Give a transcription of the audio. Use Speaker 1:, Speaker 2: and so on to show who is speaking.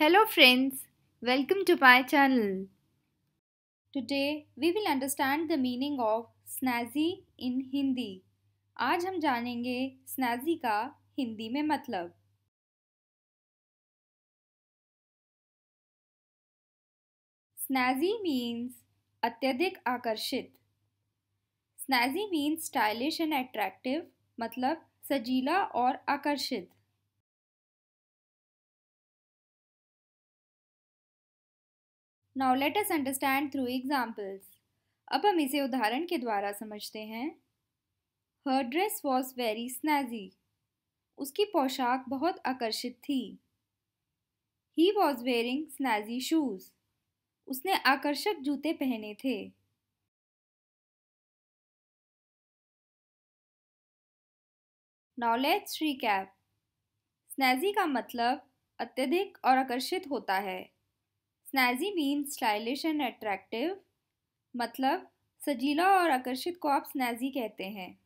Speaker 1: Hello friends, welcome to my channel.
Speaker 2: Today we will understand the meaning of snazzy in Hindi. आज हम जानेंगे snazzy का हिंदी में मतलब Snazzy means अत्यधिक आकर्षित Snazzy means stylish and attractive मतलब सजीला और आकर्षित now let us understand through examples अब हम इसे उदाहरण के द्वारा समझते हैं हर ड्रेस वॉज वेरी स्नैजी उसकी पोशाक बहुत आकर्षित थी he was wearing snazzy shoes
Speaker 1: उसने आकर्षक जूते पहने थे नॉलेज कैप स्नैजी
Speaker 2: का मतलब अत्यधिक और आकर्षित होता है snazzy mean stylish and attractive मतलब सजीला और आकर्षित को आप स्नैजी
Speaker 1: कहते
Speaker 3: हैं